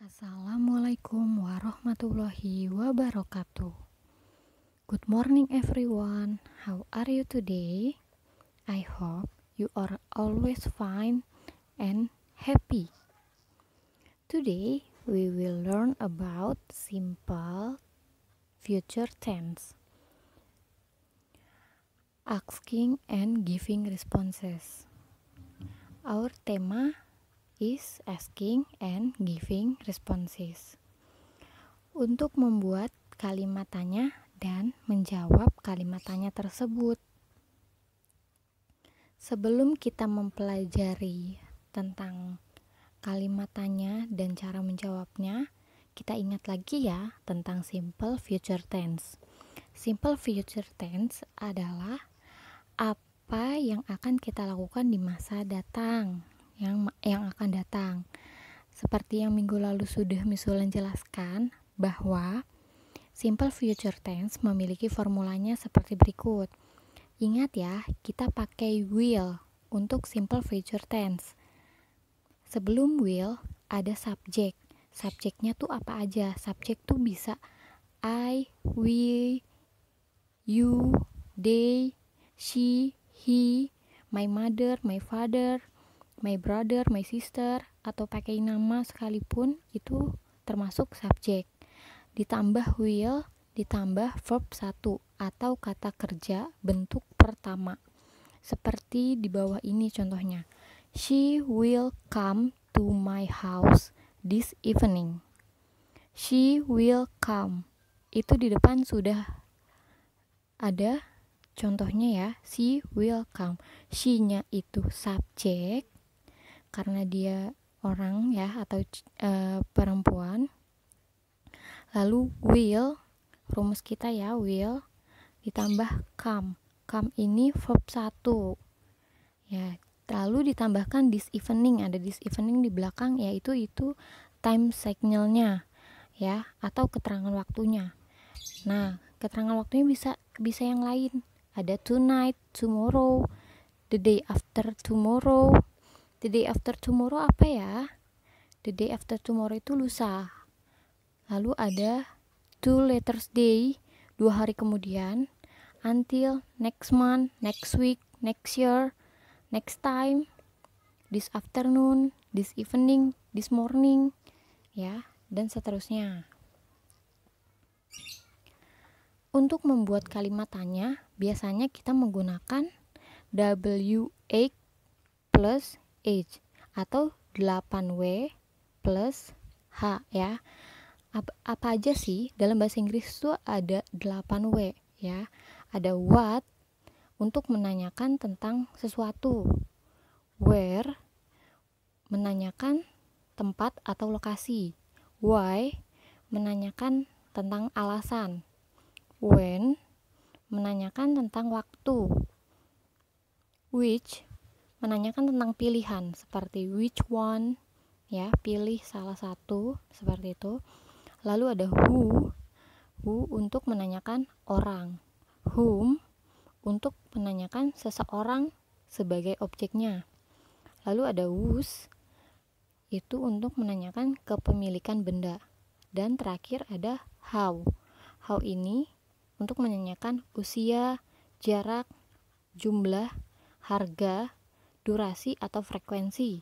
Assalamualaikum warahmatullahi wabarakatuh. Good morning everyone. How are you today? I hope you are always fine and happy. Today we will learn about simple future tense. Asking and giving responses. Our tema is asking and giving responses. Untuk membuat kalimat tanya dan menjawab kalimat tanya tersebut. Sebelum kita mempelajari tentang kalimat tanya dan cara menjawabnya, kita ingat lagi ya tentang simple future tense. Simple future tense adalah apa apa yang akan kita lakukan di masa datang yang yang akan datang. Seperti yang minggu lalu sudah Misulan jelaskan bahwa simple future tense memiliki formulanya seperti berikut. Ingat ya, kita pakai will untuk simple future tense. Sebelum will ada subjek. Subjeknya tuh apa aja? Subjek tuh bisa I, we, you, they, she, he, my mother, my father, my brother, my sister, atau pakai nama sekalipun itu termasuk subjek. Ditambah will, ditambah verb satu atau kata kerja bentuk pertama. Seperti di bawah ini contohnya. She will come to my house this evening. She will come. Itu di depan sudah ada contohnya ya. She will come. She-nya itu subjek karena dia orang ya atau uh, perempuan. Lalu will rumus kita ya will ditambah come. Come ini verb satu Ya, lalu ditambahkan this evening. Ada this evening di belakang yaitu itu time signalnya ya atau keterangan waktunya. Nah, keterangan waktunya bisa bisa yang lain. Ada tonight, tomorrow, the day after tomorrow, the day after tomorrow apa ya the day after tomorrow itu lusa lalu ada two letters day dua hari kemudian until next month next week next year next time this afternoon this evening this morning ya dan seterusnya untuk membuat kalimat tanya, biasanya kita menggunakan w a plus H atau 8W plus H ya. Apa, apa aja sih dalam bahasa Inggris itu ada 8W ya. Ada what untuk menanyakan tentang sesuatu. Where menanyakan tempat atau lokasi. Why menanyakan tentang alasan. When menanyakan tentang waktu. Which menanyakan tentang pilihan seperti which one ya pilih salah satu seperti itu lalu ada who who untuk menanyakan orang whom untuk menanyakan seseorang sebagai objeknya lalu ada whose itu untuk menanyakan kepemilikan benda dan terakhir ada how how ini untuk menanyakan usia jarak jumlah harga durasi atau frekuensi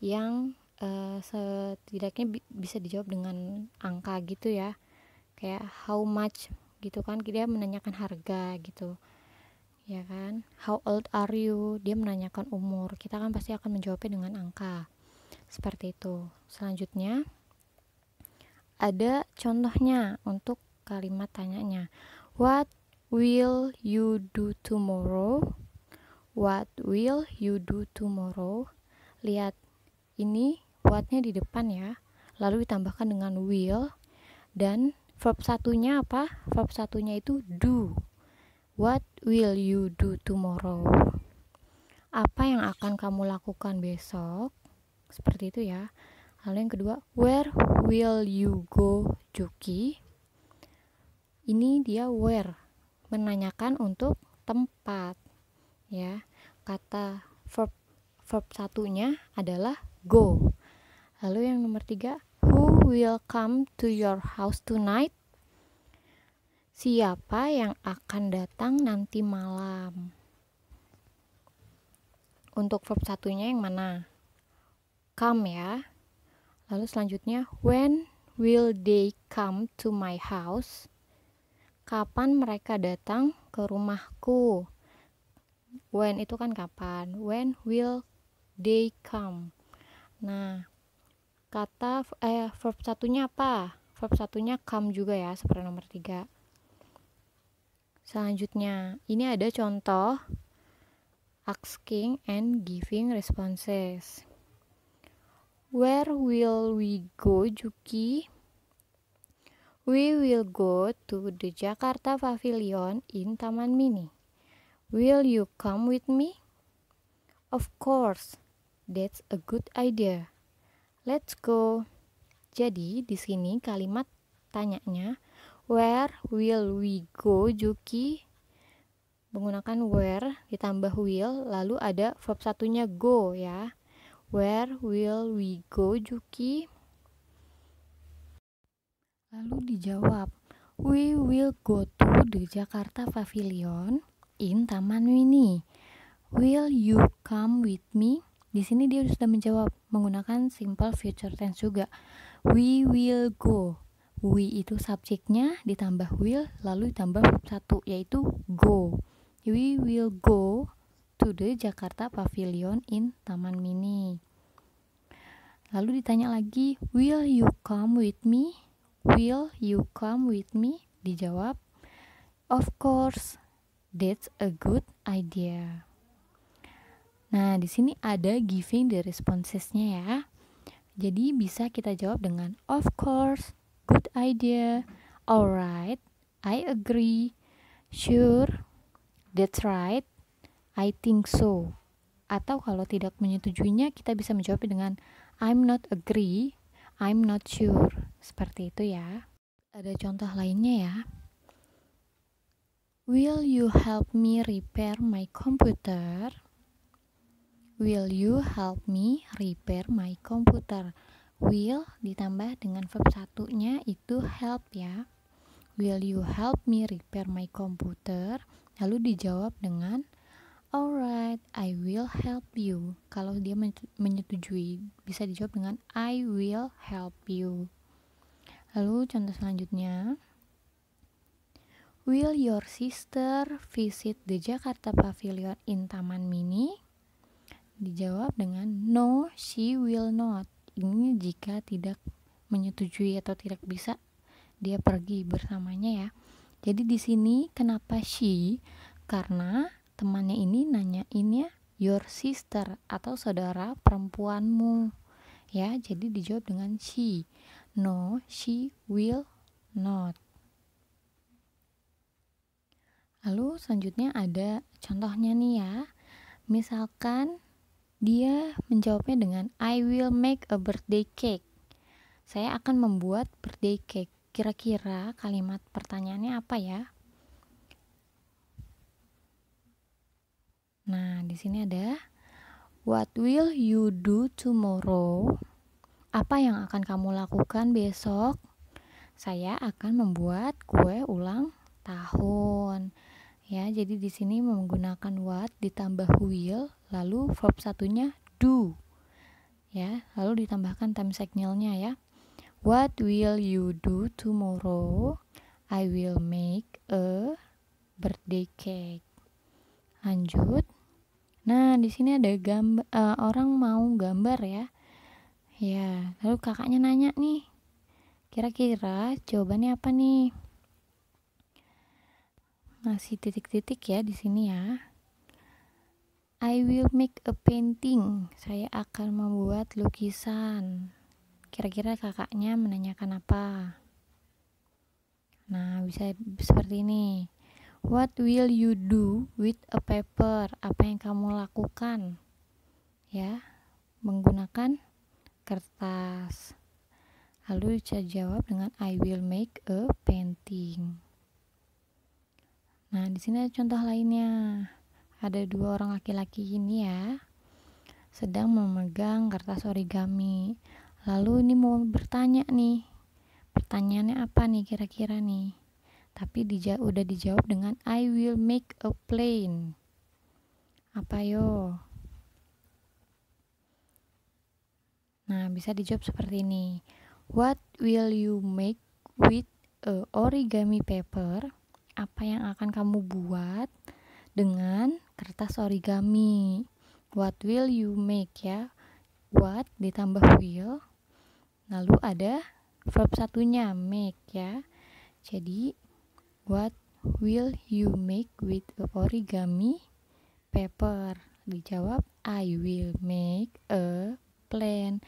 yang uh, setidaknya bi bisa dijawab dengan angka gitu ya kayak how much gitu kan dia menanyakan harga gitu ya kan how old are you dia menanyakan umur kita kan pasti akan menjawabnya dengan angka seperti itu selanjutnya ada contohnya untuk kalimat tanyanya what will you do tomorrow What will you do tomorrow? Lihat, ini buatnya di depan ya. Lalu ditambahkan dengan will dan verb satunya apa? Verb satunya itu do. What will you do tomorrow? Apa yang akan kamu lakukan besok? Seperti itu ya. Lalu yang kedua, where will you go, Juki? Ini dia where, menanyakan untuk tempat ya kata verb verb satunya adalah go lalu yang nomor tiga who will come to your house tonight siapa yang akan datang nanti malam untuk verb satunya yang mana come ya lalu selanjutnya when will they come to my house kapan mereka datang ke rumahku when itu kan kapan when will they come nah kata eh verb satunya apa verb satunya come juga ya seperti nomor tiga selanjutnya ini ada contoh asking and giving responses where will we go Juki We will go to the Jakarta Pavilion in Taman Mini. Will you come with me? Of course, that's a good idea. Let's go. Jadi di sini kalimat tanyanya where will we go Juki menggunakan where ditambah will lalu ada verb satunya go ya. Where will we go Juki? Lalu dijawab, we will go to the Jakarta Pavilion in Taman Mini. Will you come with me? Di sini dia sudah menjawab menggunakan simple future tense juga. We will go. We itu subjeknya ditambah will lalu ditambah satu yaitu go. We will go to the Jakarta Pavilion in Taman Mini. Lalu ditanya lagi, "Will you come with me?" "Will you come with me?" dijawab, "Of course, That's a good idea. Nah, di sini ada giving the responsesnya ya. Jadi bisa kita jawab dengan of course, good idea, alright, I agree, sure, that's right, I think so. Atau kalau tidak menyetujuinya kita bisa menjawab dengan I'm not agree, I'm not sure. Seperti itu ya. Ada contoh lainnya ya. Will you help me repair my computer? Will you help me repair my computer? Will ditambah dengan verb satunya itu help ya. Will you help me repair my computer? Lalu dijawab dengan Alright, I will help you. Kalau dia menyetujui, bisa dijawab dengan I will help you. Lalu contoh selanjutnya, Will your sister visit the Jakarta Pavilion in Taman Mini? Dijawab dengan no, she will not. Ini jika tidak menyetujui atau tidak bisa dia pergi bersamanya ya. Jadi di sini kenapa she? Karena temannya ini nanya ya your sister atau saudara perempuanmu. Ya, jadi dijawab dengan she. No, she will not. Lalu selanjutnya ada contohnya nih ya. Misalkan dia menjawabnya dengan I will make a birthday cake. Saya akan membuat birthday cake. Kira-kira kalimat pertanyaannya apa ya? Nah, di sini ada What will you do tomorrow? Apa yang akan kamu lakukan besok? Saya akan membuat kue ulang tahun ya jadi di sini menggunakan what ditambah will lalu verb satunya do ya lalu ditambahkan time signalnya ya what will you do tomorrow I will make a birthday cake lanjut nah di sini ada gambar uh, eh, orang mau gambar ya ya lalu kakaknya nanya nih kira-kira jawabannya apa nih ngasih titik-titik ya di sini ya. I will make a painting. Saya akan membuat lukisan. Kira-kira kakaknya menanyakan apa? Nah, bisa seperti ini. What will you do with a paper? Apa yang kamu lakukan? Ya, menggunakan kertas. Lalu bisa jawab dengan I will make a painting. Nah, di sini ada contoh lainnya. Ada dua orang laki-laki ini ya, sedang memegang kertas origami. Lalu ini mau bertanya nih, pertanyaannya apa nih kira-kira nih? Tapi dija udah dijawab dengan I will make a plane. Apa yo? Nah, bisa dijawab seperti ini. What will you make with a origami paper? apa yang akan kamu buat dengan kertas origami. What will you make ya? What ditambah will. Lalu ada verb satunya make ya. Jadi what will you make with origami paper? Dijawab I will make a plan.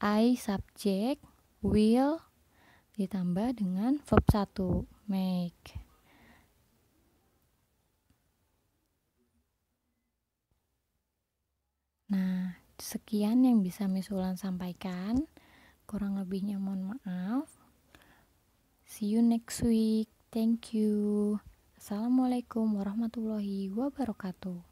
I subject will ditambah dengan verb satu make. Nah, sekian yang bisa Misulan sampaikan. Kurang lebihnya mohon maaf. See you next week. Thank you. Assalamualaikum warahmatullahi wabarakatuh.